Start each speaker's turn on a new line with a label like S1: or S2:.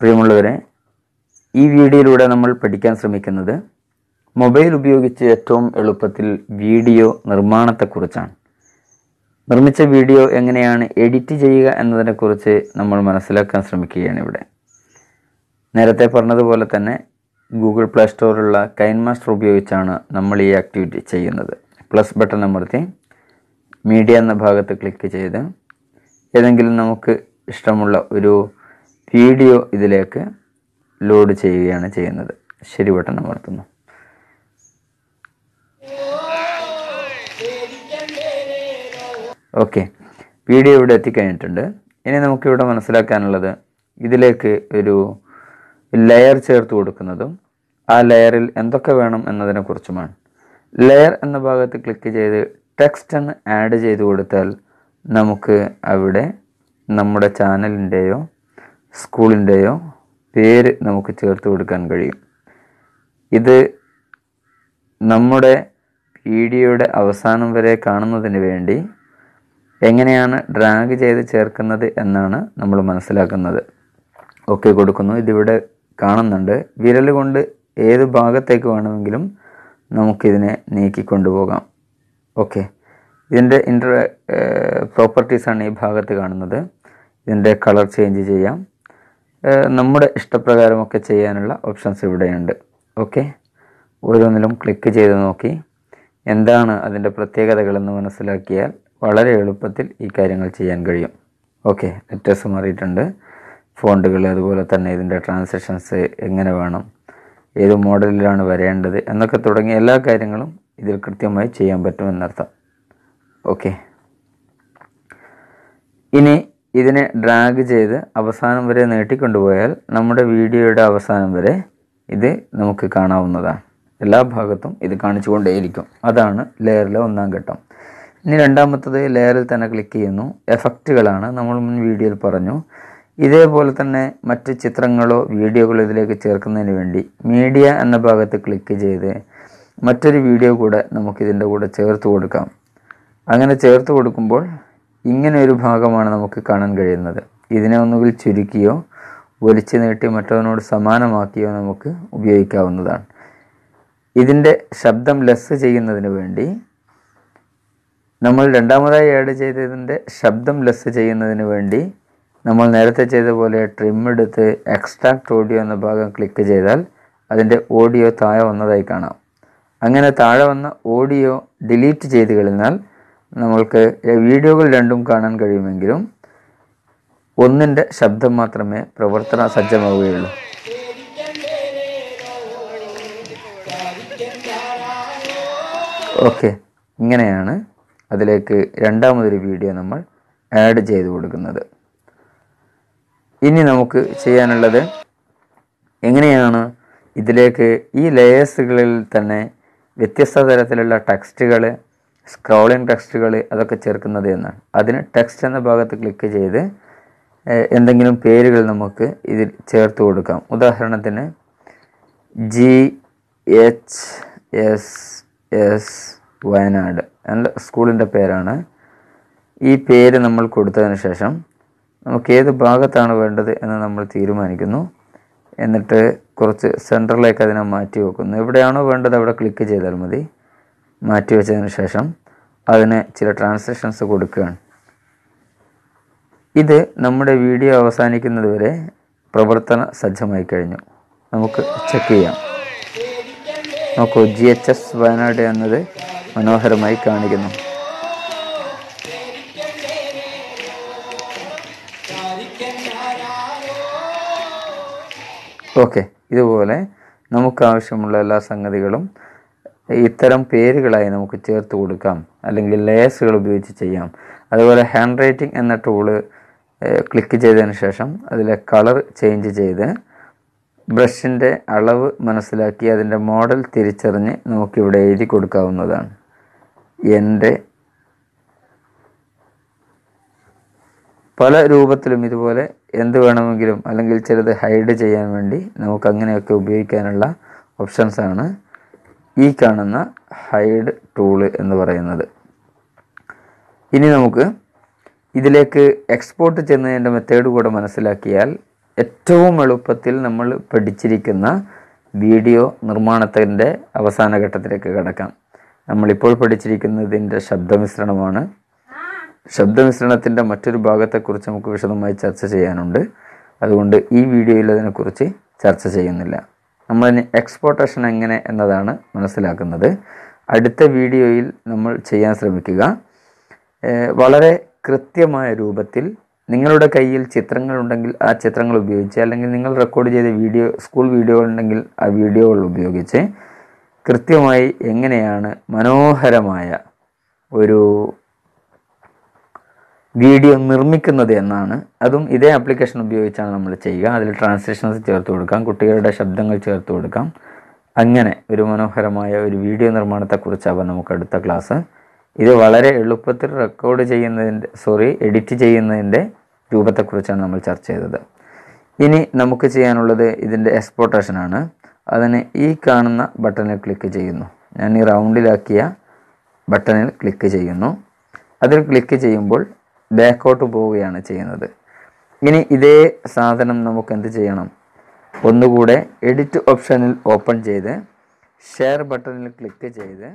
S1: പ്രിയമുള്ളവരെ ഈ വീഡിയോയിലൂടെ നമ്മൾ പഠിക്കാൻ ശ്രമിക്കുന്നത് മൊബൈൽ ഉപയോഗിച്ച് ഏറ്റവും എളുപ്പത്തിൽ വീഡിയോ നിർമ്മാണത്തെക്കുറിച്ചാണ് നിർമ്മിച്ച വീഡിയോ എങ്ങനെയാണ് എഡിറ്റ് ചെയ്യുക എന്നതിനെക്കുറിച്ച് നമ്മൾ മനസ്സിലാക്കാൻ ശ്രമിക്കുകയാണ് ഇവിടെ നേരത്തെ പറഞ്ഞതുപോലെ തന്നെ ഗൂഗിൾ പ്ലേ സ്റ്റോറിലുള്ള കൈൻ മാസ്റ്റർ ഉപയോഗിച്ചാണ് നമ്മൾ ഈ ആക്ടിവിറ്റി ചെയ്യുന്നത് പ്ലസ് ബട്ടൺ അമർത്തി മീഡിയ എന്ന ഭാഗത്ത് ക്ലിക്ക് ചെയ്ത് ഏതെങ്കിലും നമുക്ക് ഇഷ്ടമുള്ള ഒരു വീഡിയോ ഇതിലേക്ക് ലോഡ് ചെയ്യുകയാണ് ചെയ്യുന്നത് ശരി ബട്ടൺ അമർത്തുന്നു ഓക്കെ വീഡിയോ ഇവിടെ എത്തിക്കഴിഞ്ഞിട്ടുണ്ട് ഇനി നമുക്കിവിടെ മനസ്സിലാക്കാനുള്ളത് ഇതിലേക്ക് ഒരു ലെയർ ചേർത്ത് കൊടുക്കുന്നതും ആ ലെയറിൽ എന്തൊക്കെ വേണം എന്നതിനെ കുറിച്ചുമാണ് ലെയർ എന്ന ഭാഗത്ത് ക്ലിക്ക് ചെയ്ത് ടെക്സ്റ്റ് എന്ന് ആഡ് ചെയ്ത് കൊടുത്താൽ നമുക്ക് അവിടെ നമ്മുടെ ചാനലിൻ്റെയോ സ്കൂളിൻ്റെയോ പേര് നമുക്ക് ചേർത്ത് കൊടുക്കാൻ കഴിയും ഇത് നമ്മുടെ വീഡിയോയുടെ അവസാനം വരെ കാണുന്നതിന് വേണ്ടി എങ്ങനെയാണ് ഡ്രാഗ് ചെയ്ത് ചേർക്കുന്നത് എന്നാണ് നമ്മൾ മനസ്സിലാക്കുന്നത് ഒക്കെ കൊടുക്കുന്നു ഇതിവിടെ കാണുന്നുണ്ട് വിരൽ കൊണ്ട് ഏത് ഭാഗത്തേക്ക് വേണമെങ്കിലും നമുക്കിതിനെ നീക്കിക്കൊണ്ടുപോകാം ഓക്കെ ഇതിൻ്റെ ഇൻ്റർ പ്രോപ്പർട്ടീസാണ് ഈ ഭാഗത്ത് കാണുന്നത് ഇതിൻ്റെ കളർ ചേഞ്ച് ചെയ്യാം നമ്മുടെ ഇഷ്ടപ്രകാരമൊക്കെ ചെയ്യാനുള്ള ഓപ്ഷൻസ് ഇവിടെയുണ്ട് ഓക്കെ ഓരോന്നിലും ക്ലിക്ക് ചെയ്ത് നോക്കി എന്താണ് അതിൻ്റെ പ്രത്യേകതകളെന്ന് മനസ്സിലാക്കിയാൽ വളരെ എളുപ്പത്തിൽ ഈ കാര്യങ്ങൾ ചെയ്യാൻ കഴിയും ഓക്കെ ലെറ്റേഴ്സ് മാറിയിട്ടുണ്ട് ഫോണ്ടുകൾ അതുപോലെ തന്നെ ഇതിൻ്റെ ട്രാൻസാക്ഷൻസ് എങ്ങനെ വേണം ഏത് മോഡലിലാണ് വരേണ്ടത് എന്നൊക്കെ തുടങ്ങിയ എല്ലാ കാര്യങ്ങളും ഇതിൽ കൃത്യമായി ചെയ്യാൻ പറ്റുമെന്നർത്ഥം ഓക്കെ ഇനി ഇതിനെ ഡ്രാഗ് ചെയ്ത് അവസാനം വരെ നീട്ടിക്കൊണ്ടുപോയാൽ നമ്മുടെ വീഡിയോയുടെ അവസാനം വരെ ഇത് നമുക്ക് കാണാവുന്നതാണ് എല്ലാ ഭാഗത്തും ഇത് കാണിച്ചുകൊണ്ടേയിരിക്കും അതാണ് ലെയറിലെ ഒന്നാം ഘട്ടം ഇനി രണ്ടാമത്തത് ലെയറിൽ തന്നെ ക്ലിക്ക് ചെയ്യുന്നു എഫക്റ്റുകളാണ് നമ്മൾ മുൻ വീഡിയോയിൽ പറഞ്ഞു ഇതേപോലെ തന്നെ മറ്റ് ചിത്രങ്ങളോ വീഡിയോകളോ ഇതിലേക്ക് ചേർക്കുന്നതിന് വേണ്ടി മീഡിയ എന്ന ഭാഗത്ത് ക്ലിക്ക് ചെയ്ത് മറ്റൊരു വീഡിയോ കൂടെ നമുക്കിതിൻ്റെ കൂടെ ചേർത്ത് കൊടുക്കാം അങ്ങനെ ചേർത്ത് കൊടുക്കുമ്പോൾ ഇങ്ങനെ ഒരു ഭാഗമാണ് നമുക്ക് കാണാൻ കഴിയുന്നത് ഇതിനെ ഒന്നുകിൽ ചുരുക്കിയോ വലിച്ചു നീട്ടി മറ്റവനോട് സമാനമാക്കിയോ നമുക്ക് ഉപയോഗിക്കാവുന്നതാണ് ഇതിൻ്റെ ശബ്ദം ലെസ് ചെയ്യുന്നതിന് വേണ്ടി നമ്മൾ രണ്ടാമതായി ആഡ് ചെയ്തതിൻ്റെ ശബ്ദം ലെസ് ചെയ്യുന്നതിന് വേണ്ടി നമ്മൾ നേരത്തെ ചെയ്ത പോലെ ട്രിം എടുത്ത് എക്സ്ട്രാക്ട് ഓഡിയോ എന്ന ഭാഗം ക്ലിക്ക് ചെയ്താൽ അതിൻ്റെ ഓഡിയോ താഴെ വന്നതായി കാണാം അങ്ങനെ താഴെ വന്ന ഓഡിയോ ഡിലീറ്റ് ചെയ്ത് കഴിഞ്ഞാൽ നമ്മൾക്ക് വീഡിയോകൾ രണ്ടും കാണാൻ കഴിയുമെങ്കിലും ഒന്നിൻ്റെ ശബ്ദം മാത്രമേ പ്രവർത്തന സജ്ജമാവുകയുള്ളൂ ഓക്കെ ഇങ്ങനെയാണ് അതിലേക്ക് രണ്ടാമതൊരു വീഡിയോ നമ്മൾ ആഡ് ചെയ്ത് കൊടുക്കുന്നത് ഇനി നമുക്ക് ചെയ്യാനുള്ളത് എങ്ങനെയാണ് ഇതിലേക്ക് ഈ ലേയേഴ്സുകളിൽ തന്നെ വ്യത്യസ്ത തരത്തിലുള്ള ടെക്സ്റ്റുകൾ സ്ക്രോളിംഗ് ടെക്സ്റ്റുകൾ അതൊക്കെ ചേർക്കുന്നത് എന്നാണ് അതിന് ടെക്സ്റ്റ് എന്ന ഭാഗത്ത് ക്ലിക്ക് ചെയ്ത് എന്തെങ്കിലും പേരുകൾ നമുക്ക് ഇതിൽ ചേർത്ത് കൊടുക്കാം ഉദാഹരണത്തിന് G H S S Wayanad എൻ്റെ സ്കൂളിൻ്റെ പേരാണ് ഈ പേര് നമ്മൾ കൊടുത്തതിന് ശേഷം നമുക്ക് ഏത് ഭാഗത്താണ് വേണ്ടത് എന്ന് നമ്മൾ തീരുമാനിക്കുന്നു എന്നിട്ട് കുറച്ച് സെൻറ്ററിലേക്ക് അതിനെ മാറ്റി വെക്കുന്നു എവിടെയാണോ വേണ്ടത് അവിടെ ക്ലിക്ക് ചെയ്താൽ മതി മാറ്റി വെച്ചതിന് ശേഷം അതിന് ചില ട്രാൻസാക്ഷൻസ് കൊടുക്കുകയാണ് ഇത് നമ്മുടെ വീഡിയോ അവസാനിക്കുന്നത് വരെ പ്രവർത്തന സജ്ജമായി കഴിഞ്ഞു നമുക്ക് ചെക്ക് ചെയ്യാം നോക്കൂ ജി എച്ച് എസ് വയനാട് എന്നത് മനോഹരമായി കാണിക്കുന്നു ഓക്കെ ഇതുപോലെ നമുക്കാവശ്യമുള്ള എല്ലാ സംഗതികളും ഇത്തരം പേരുകളായി നമുക്ക് ചേർത്ത് കൊടുക്കാം അല്ലെങ്കിൽ ലേസുകൾ ഉപയോഗിച്ച് ചെയ്യാം അതുപോലെ ഹാൻഡ് റൈറ്റിംഗ് എന്ന ടൂള് ക്ലിക്ക് ചെയ്തതിന് ശേഷം അതിലെ കളർ ചേഞ്ച് ചെയ്ത് ബ്രഷിൻ്റെ അളവ് മനസ്സിലാക്കി അതിൻ്റെ മോഡൽ തിരിച്ചറിഞ്ഞ് നമുക്കിവിടെ എഴുതി കൊടുക്കാവുന്നതാണ് എൻ്റെ പല രൂപത്തിലും ഇതുപോലെ എന്ത് വേണമെങ്കിലും അല്ലെങ്കിൽ ചിലത് ഹൈഡ് ചെയ്യാൻ വേണ്ടി നമുക്ക് അങ്ങനെയൊക്കെ ഉപയോഗിക്കാനുള്ള ഓപ്ഷൻസാണ് ഈ കാണുന്ന ഹൈഡ് ടൂള് എന്ന് പറയുന്നത് ഇനി നമുക്ക് ഇതിലേക്ക് എക്സ്പോർട്ട് ചെയ്യുന്നതിൻ്റെ മെത്തേഡ് കൂടെ മനസ്സിലാക്കിയാൽ ഏറ്റവും എളുപ്പത്തിൽ നമ്മൾ പഠിച്ചിരിക്കുന്ന വീഡിയോ നിർമ്മാണത്തിൻ്റെ അവസാന ഘട്ടത്തിലേക്ക് കടക്കാം നമ്മളിപ്പോൾ പഠിച്ചിരിക്കുന്നതിൻ്റെ ശബ്ദമിശ്രണമാണ് ശബ്ദമിശ്രണത്തിൻ്റെ മറ്റൊരു ഭാഗത്തെക്കുറിച്ച് നമുക്ക് വിശദമായി ചർച്ച ചെയ്യാനുണ്ട് അതുകൊണ്ട് ഈ വീഡിയോയിൽ അതിനെക്കുറിച്ച് ചർച്ച ചെയ്യുന്നില്ല നമ്മൾ എക്സ്പോർട്ടേഷൻ എങ്ങനെ എന്നതാണ് മനസ്സിലാക്കുന്നത് അടുത്ത വീഡിയോയിൽ നമ്മൾ ചെയ്യാൻ ശ്രമിക്കുക വളരെ കൃത്യമായ രൂപത്തിൽ നിങ്ങളുടെ കയ്യിൽ ചിത്രങ്ങൾ ഉണ്ടെങ്കിൽ ആ ചിത്രങ്ങൾ ഉപയോഗിച്ച് അല്ലെങ്കിൽ നിങ്ങൾ റെക്കോർഡ് ചെയ്ത വീഡിയോ സ്കൂൾ വീഡിയോ ഉണ്ടെങ്കിൽ ആ വീഡിയോകൾ ഉപയോഗിച്ച് കൃത്യമായി എങ്ങനെയാണ് മനോഹരമായ ഒരു വീഡിയോ നിർമ്മിക്കുന്നത് എന്നാണ് അതും ഇതേ ആപ്ലിക്കേഷൻ ഉപയോഗിച്ചാണ് നമ്മൾ ചെയ്യുക അതിൽ ട്രാൻസ്ലേഷൻസ് ചേർത്ത് കൊടുക്കാം കുട്ടികളുടെ ശബ്ദങ്ങൾ ചേർത്ത് കൊടുക്കാം അങ്ങനെ ഒരു മനോഹരമായ ഒരു വീഡിയോ നിർമ്മാണത്തെക്കുറിച്ചാവാം നമുക്ക് അടുത്ത ക്ലാസ് ഇത് വളരെ എളുപ്പത്തിൽ റെക്കോർഡ് ചെയ്യുന്നതിൻ്റെ സോറി എഡിറ്റ് ചെയ്യുന്നതിൻ്റെ രൂപത്തെക്കുറിച്ചാണ് നമ്മൾ ചർച്ച ചെയ്തത് ഇനി നമുക്ക് ചെയ്യാനുള്ളത് ഇതിൻ്റെ എക്സ്പോർട്ടേഷനാണ് അതിന് ഈ കാണുന്ന ബട്ടണിൽ ക്ലിക്ക് ചെയ്യുന്നു ഞാൻ ഈ റൗണ്ടിലാക്കിയ ബട്ടണിൽ ക്ലിക്ക് ചെയ്യുന്നു അതിൽ ക്ലിക്ക് ചെയ്യുമ്പോൾ ബാക്കോട്ട് പോവുകയാണ് ചെയ്യുന്നത് ഇനി ഇതേ സാധനം നമുക്ക് എന്ത് ചെയ്യണം ഒന്നുകൂടെ എഡിറ്റ് ഓപ്ഷനിൽ ഓപ്പൺ ചെയ്ത് ഷെയർ ബട്ടണിൽ ക്ലിക്ക് ചെയ്ത്